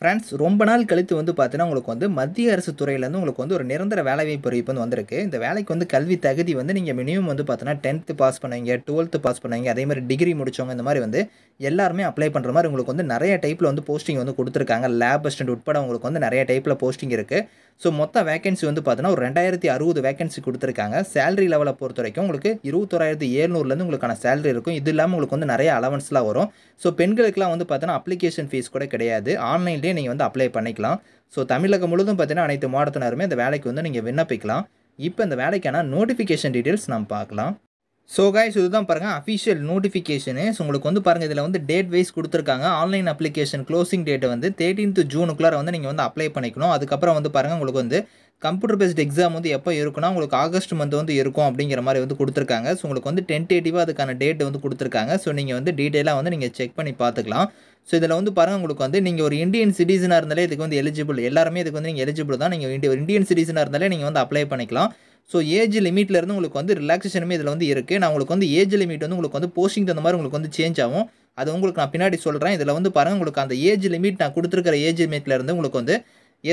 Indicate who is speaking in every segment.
Speaker 1: friends ரொம்ப நாள் கழித்து வந்து பார்த்தீங்கன்னா உங்களுக்கு வந்து மத்திய அரசு துறையிலேருந்து உங்களுக்கு வந்து ஒரு நிரந்தர வேலைவாய்ப்பு அறிவிப்பு வந்து வந்திருக்கு இந்த வேலைக்கு வந்து கல்வி தகுதி வந்து நீங்கள் மினிமம் வந்து பார்த்தீங்கன்னா டென்த்து பாஸ் பண்ணுவீங்க டுவெல்த்து பாஸ் பண்ணுவீங்க அதே மாதிரி டிகிரி முடித்தவங்க இந்த மாதிரி வந்து எல்லாருமே அப்ளை பண்ணுற மாதிரி உங்களுக்கு வந்து நிறைய டைப்பில் வந்து போஸ்டிங் வந்து கொடுத்துருக்காங்க லேப் அஸ்டன்ட் உட்பட உங்களுக்கு வந்து நிறைய டைப்பில் போஸ்டிங் இருக்குது ஸோ மொத்த வேகன்சி வந்து பார்த்தீங்கன்னா ஒரு ரெண்டாயிரத்தி அறுபது வேகன்சி கொடுத்துருக்காங்க சேலரி லெவலை பொறுத்த வரைக்கும் உங்களுக்கு இருபத்தோராயிரத்தி ஏழ்நூறுலேருந்து உங்களுக்கான சேலரி இருக்கும் இது இல்லாமல் உங்களுக்கு வந்து நிறைய அலவன்ஸ்லாம் வரும் ஸோ பெண்களுக்குலாம் வந்து பார்த்தீங்கன்னா அப்ளிகேஷன் ஃபீஸ் கூட கிடையாது ஆன்லைன்லேயே நீங்கள் வந்து அப்ளை பண்ணிக்கலாம் ஸோ தமிழகம் முழுதும் பார்த்தீங்கன்னா அனைத்து மாவட்டத்தினருமே இந்த வேலைக்கு வந்து நீங்கள் விண்ணப்பிக்கலாம் இப்போ இந்த வேலைக்கான நோட்டிஃபிகேஷன் டீட்டெயில்ஸ் நம்ம பார்க்கலாம் ஸோ கைஸ் இதுதான் பாருங்கள் அஃபிஷியல் நோட்டிஃபிகேஷனு ஸோ உங்களுக்கு வந்து பாருங்கள் இதில் வந்து டேட் வைஸ் கொடுத்துருக்காங்க ஆன்லைன் அப்ளிகேஷன் க்ளோசிங் டேட்டை வந்து தேர்ட்டீன்த் ஜூனுக்குள்ளார வந்து நீங்கள் வந்து அப்ளை பண்ணிக்கணும் அதுக்கப்புறம் வந்து பாருங்கள் உங்களுக்கு வந்து கம்ப்யூட்டர் பேஸ்ட் எக்ஸாம் வந்து எப்போ இருக்குன்னா உங்களுக்கு ஆகஸ்ட் மந்த் வந்து இருக்கும் அப்படிங்கிற மாதிரி வந்து கொடுத்துருக்காங்க ஸோ உங்களுக்கு வந்து டென்டேட்டிவாக அதுக்கான டேட் வந்து கொடுத்துருக்காங்க ஸோ நீங்கள் வந்து டீட்டெயிலாக வந்து நீங்கள் செக் பண்ணி பார்த்துக்கலாம் ஸோ இதில் வந்து பாருங்கள் உங்களுக்கு வந்து நீங்கள் ஒரு இந்தியன் சிட்டிசனாக இருந்தாலே இதுக்கு வந்து எலிஜிபிள் எல்லாருமே இதுக்கு வந்து நீங்கள் எலிஜிபிள் தான் நீங்கள் இண்டிய ஒரு இண்டியன் சிட்டிசனாக இருந்தாலே நீங்கள் வந்து அப்ளை பண்ணிக்கலாம் ஸோ ஏஜ் லிமிட்லேருந்து உங்களுக்கு வந்து ரிலாக்ஸேஷனுமே இதில் வந்து இருக்குது நான் உங்களுக்கு வந்து ஏஜ் லிமிட் வந்து உங்களுக்கு வந்து போஸ்டிங் தகுந்த மாதிரி உங்களுக்கு வந்து சேஞ்ச் ஆகும் அது உங்களுக்கு நான் பின்னாடி சொல்கிறேன் இதில் வந்து பாருங்கள் உங்களுக்கு அந்த ஏஜ் லிமிட் நான் கொடுத்துருக்கிற ஏஜ் லிமிட்லேருந்து உங்களுக்கு வந்து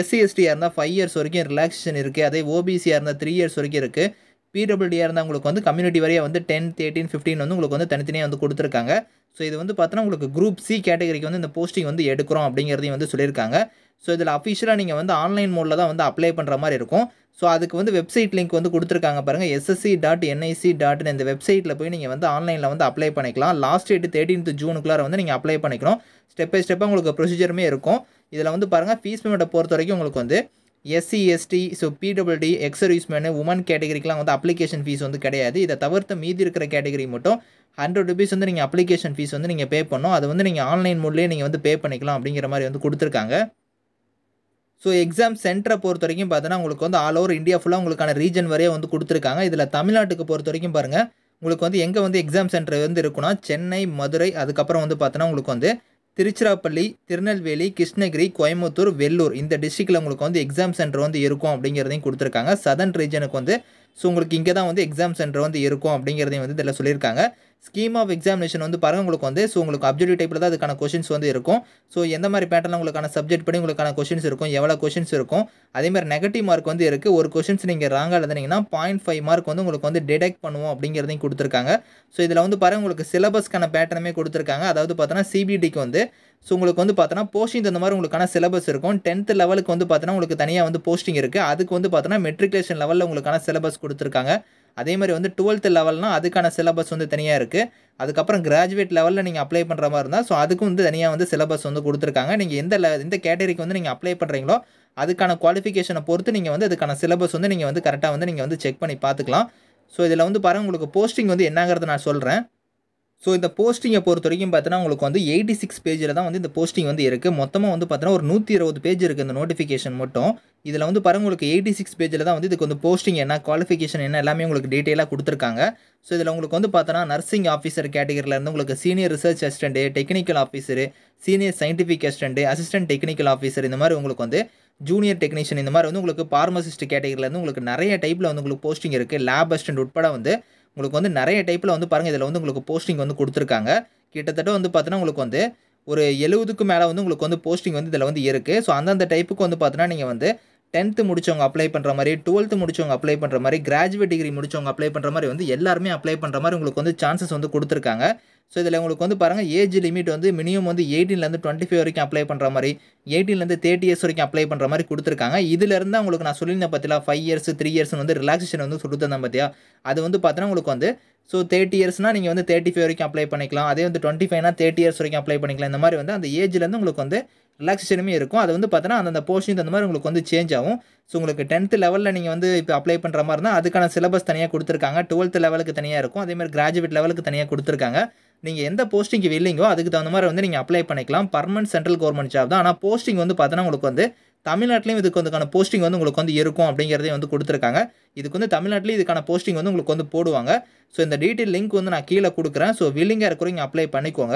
Speaker 1: எஸ்சி இருந்தால் ஃபைவ் இயர்ஸ் வரைக்கும் ரிலாக்ஸேஷன் இருக்குது அதே ஓபிசியாக இருந்தால் த்ரீ இயர்ஸ் வரைக்கும் இருக்குது பிடபிள்யூடியாக இருந்தால் உங்களுக்கு வந்து கம்யூனிட்டி வரையாக வந்து டென் தேர்ட்டின் ஃபிஃப்டின் வந்து உங்களுக்கு வந்து தனித்தனியாக வந்து கொடுத்துருக்காங்க ஸோ இது வந்து பார்த்தோன்னா உங்களுக்கு குரூப் சி கேட்டகரிக்கு வந்து இந்த போஸ்டிங் வந்து எடுக்கிறோம் அப்படிங்கிறதையும் வந்து சொல்லியிருக்காங்க ஸோ இதில் அஃபிஷியலாக நீங்கள் வந்து ஆன்லைன் மோடில் தான் வந்து அப்ளை பண்ணுற மாதிரி இருக்கும் ஸோ அதுக்கு வந்து வெப்சைட் லிங்க் வந்து கொடுத்துருக்காங்க பாருங்கள் எஸ்எஸ்சி டாட் என்ஐசி டாட் இந்த வெப்சைட்டில் போய் நீங்கள் வந்து ஆன்லைனில் வந்து அப்ளை பண்ணிக்கலாம் லாஸ்ட் டேட் தேர்ட்டீன்த் ஜூனுக்குள்ளார வந்து நீங்கள் அப்ளை பண்ணிக்கணும் ஸ்டெப் பை ஸ்டெப்பாக உங்களுக்கு ப்ரொசீஜருமே இருக்கும் இதில் வந்து பாருங்கள் ஃபீஸ் பேமெண்ட்டை பொறுத்த வரைக்கும் உங்களுக்கு வந்து SC ST so PWD exservicemen woman கேட்டகரிக்கெலாம் வந்து அப்ளிகேஷன் ஃபீஸ் வந்து கிடையாது இதை தவிர்த்து மீதி இருக்கிற கேட்டகரி மட்டும் ஹண்ட்ரட் ருபீஸ் வந்து நீங்கள் அப்ளிகேஷன் ஃபீஸ் வந்து நீங்கள் பே பண்ணணும் அதை வந்து நீங்கள் ஆன்லைன் மூட்லேயே நீங்கள் வந்து பே பண்ணிக்கலாம் அப்படிங்கிற மாதிரி வந்து கொடுத்துருக்காங்க ஸோ எக்ஸாம் சென்டரை பொறுத்த வரைக்கும் பார்த்தோன்னா உங்களுக்கு வந்து ஆல் ஓவர் இந்தியா ஃபுல்லாக உங்களுக்கான ரீஜன் வரையே வந்து கொடுத்துருக்காங்க இதில் தமிழ்நாட்டுக்கு பொறுத்த வரைக்கும் பாருங்கள் உங்களுக்கு வந்து எங்கே வந்து எக்ஸாம் சென்டர் வந்து இருக்குன்னா சென்னை மதுரை அதுக்கப்புறம் வந்து பார்த்தோன்னா உங்களுக்கு வந்து திருச்சிராப்பள்ளி திருநெல்வேலி கிருஷ்ணகிரி கோயம்புத்தூர் வெள்ளூர் இந்த டிஸ்ட்ரிக்டில் உங்களுக்கு வந்து எக்ஸாம் சென்டர் வந்து இருக்கும் அப்படிங்கிறதையும் கொடுத்துருக்காங்க சதன் ரீஜனுக்கு வந்து ஸோ உங்களுக்கு இங்கே தான் வந்து எக்ஸாம் சென்டர் வந்து இருக்கும் அப்படிங்கிறதையும் வந்து இதில் சொல்லியிருக்காங்க ஸ்கீம் ஆஃப் எக்ஸாமினேஷன் வந்து பாருங்கள் உங்களுக்கு வந்து ஸோ உங்களுக்கு அப்ஜெக்டிவ் டைப்பில் தான் அதுக்கான கொஷின்ஸ் வந்து இருக்கும் ஸோ எந்த மாதிரி பேட்டர்னில் உங்களுக்கான சப்ஜெக்ட் படி உங்களுக்கான கொஷின்ஸ் இருக்கும் எவ்வளோ கொஷின்ஸ் இருக்கும் அதேமாதிரி நெகட்டிவ் மார்க் வந்து இருக்குது ஒரு கொஷின்ஸ் நீங்கள் ராங்காக இருந்தீங்கன்னா பாயிண்ட் ஃபைவ் மார்க் வந்து உங்களுக்கு வந்து டிடெக்ட் பண்ணுவோம் அப்படிங்கிறதையும் கொடுத்துருக்காங்க ஸோ இதில் வந்து பாருங்கள் உங்களுக்கு சிலபஸ்க்கான பேட்டர்னுமே கொடுத்துருக்காங்க அதாவது பார்த்தோன்னா சிபிடிக்கு வந்து ஸோ உங்களுக்கு வந்து பார்த்தோன்னா போஸ்டிங் தகுந்த மாதிரி உங்களுக்கான சிலபஸ் இருக்கும் டென்த் லெவலுக்கு வந்து பார்த்தோன்னா உங்களுக்கு தனியாக வந்து போஸ்டிங் இருக்குது அதுக்கு வந்து பார்த்தோன்னா மெட்ரிகுலேஷன் லெவலில் உங்களுக்கான சிலபஸ் கொடுத்துருக்காங்க அதே மாதிரி வந்து டுவெல்த் லெவல்னால் அதுக்கான சிலபஸ் வந்து தனியாக இருக்குது அதுக்கப்புறம் கிராஜுவேட் லெவலில் நீங்கள் அப்ளை பண்ணுற மாதிரி இருந்தால் ஸோ அதுக்கும் வந்து தனியாக வந்து சிலபஸ் வந்து கொடுத்துருக்காங்க நீங்கள் எந்த எந்த கேட்டகரிக்கு வந்து நீங்கள் அப்ளை பண்ணுறீங்களோ அதுக்கான குவாலிஃபிகேஷனை பொறுத்து நீங்கள் வந்து அதுக்கான சிலபஸ் வந்து நீங்கள் வந்து கரெக்டாக வந்து நீங்கள் வந்து செக் பண்ணி பார்த்துக்கலாம் ஸோ இதில் வந்து பாருங்கள் உங்களுக்கு போஸ்டிங் வந்து என்னங்கிறத நான் சொல்கிறேன் ஸோ இந்த போஸ்டிங்கை பொறுத்த வரைக்கும் பார்த்தீங்கன்னா உங்களுக்கு வந்து எயிட்டி சிக்ஸ் பேஜில் தான் வந்து இந்த போஸ்டிங் வந்து இருக்குது மொத்தமாக வந்து பார்த்தீங்கன்னா ஒரு நூற்றி இருபது பேஜ் இருக்குது இந்த நோட்டிஃபிகேஷன் மட்டும் இதில் வந்து பாருங்கள் உங்களுக்கு எயிட்டி சிக்ஸ் பேஜில் தான் வந்து இதுக்கு வந்து போஸ்டிங் என்ன குவாலிஃபிகேஷன் என்ன எல்லாமே உங்களுக்கு டீட்டெயிலாக கொடுத்துருக்காங்க ஸோ இதில் உங்களுக்கு வந்து பார்த்தோன்னா நர்சிங் ஆஃபீஸர் கேட்டகரியிலேருந்து உங்களுக்கு senior research assistant technical officer senior scientific assistant assistant technical officer இந்த மாதிரி உங்களுக்கு வந்து ஜூனியர் டெக்னீஷியன் இந்த மாதிரி வந்து உங்களுக்கு ஃபார்மசிஸ்ட் கேட்டகரியிலேருந்து உங்களுக்கு நிறைய டைப்பில் வந்து உங்களுக்கு போஸ்டிங் இருக்குது லேப் அசிஸ்டன்ட் உட்பட வந்து உங்களுக்கு வந்து நிறைய டைப்பில் வந்து பாருங்கள் இதில் வந்து உங்களுக்கு போஸ்டிங் வந்து கொடுத்துருக்காங்க கிட்டத்தட்ட வந்து பார்த்தீங்கன்னா உங்களுக்கு வந்து ஒரு எழுபதுக்கு மேலே வந்து உங்களுக்கு வந்து போஸ்டிங் வந்து இதில் வந்து இருக்குது ஸோ அந்தந்த டைப்புக்கு வந்து பார்த்தீங்கன்னா நீங்கள் வந்து டென்த்து முடித்தவங்க அப்ளை பண்ணுற மாதிரி டுவெல்த்து முடித்தவங்க அப்ளை பண்ணுற மாதிரி கிராஜுவேட் டிகிரி முடித்தவங்க அப்ளை பண்ணுற மாதிரி வந்து எல்லாருமே அப்ளை பண்ணுற மாதிரி உங்களுக்கு வந்து சான்சஸ் வந்து கொடுத்துருக்காங்க ஸோ இதில் உங்களுக்கு வந்து பாருங்கள் ஏஜ் லிமிட் வந்து மினிமம் வந்து எயிட்டீன்லேருந்து டுவெண்ட்டி ஃபைவ் வரைக்கும் அப்ளை பண்ணுற மாதிரி எயிட்டீன்லேருந்து தேர்ட்டி இயர்ஸ் வரைக்கும் அப்ளை பண்ணுற மாதிரி கொடுத்துருக்காங்க இதுலேருந்து உங்களுக்கு நான் சொல்லியிருந்தேன் பார்த்தியா ஃபைவ் இயர்ஸ் த்ரீ இயர்ஸ் வந்து ரிலாக்ஸேஷன் வந்து சொல்லி தந்தேன் பார்த்தியா அது வந்து பார்த்தீங்கன்னா உங்களுக்கு வந்து ஸோ தேர்ட்டி இயர்ஸ்னால் நீங்கள் வந்து தேர்ட்டி ஃபைவ் வரைக்கும் அப்ளை பண்ணிக்கலாம் அதே வந்து டுவெண்ட்டி ஃபைவ்னா தேர்ட்டி இயர்ஸ் வரைக்கும் அப்ளை பண்ணிக்கலாம் இந்த மாதிரி வந்து அந்த ஏஜ்லேருந்து உங்களுக்கு வந்து ரிலாக்ஸேஷனுமே இருக்கும் அது வந்து பார்த்தீங்கன்னா அந்தந்த போர்ஷன் தகுந்த மாதிரி உங்களுக்கு வந்து சேஞ்ச் ஆகும் ஸோ உங்களுக்கு டென்த்து லெவலில் நீங்கள் வந்து இப்போ அப்ளை பண்ணுற மாதிரி இருந்தால் அதுக்கான சிலபஸ் தனியாக கொடுத்துருக்காங்க டுவெல்த் லெவலுக்கு தனியாக இருக்கும் அதேமாதிரி கிராஜுவேட் லெவலுக்கு தனியாக கொடுத்துருக்காங்க நீங்கள் எந்த போஸ்டிங்க்கு வில்லிங்கோ அதுக்கு தகுந்த மாதிரி வந்து நீங்கள் அப்ளை பண்ணிக்கலாம் பர்மனன்ட் சென்ட்ரல் கவர்மெண்ட் ஜாப் தான் ஆனால் போஸ்டிங் வந்து பார்த்தோன்னா உங்களுக்கு வந்து தமிழ்நாட்டிலையும் இதுக்கு வந்துக்கான போஸ்டிங் வந்து உங்களுக்கு வந்து இருக்கும் அப்படிங்கிறதையும் வந்து கொடுத்துருக்காங்க இதுக்கு வந்து தமிழ்நாட்டிலையும் இதுக்கான போஸ்டிங் வந்து உங்களுக்கு வந்து போடுவாங்க ஸோ இந்த டீட்டெயில் லிங்க் வந்து நான் கீழே கொடுக்குறேன் ஸோ வில்லிங்காக இருக்கிறவங்க அப்ளை பண்ணிக்கோங்க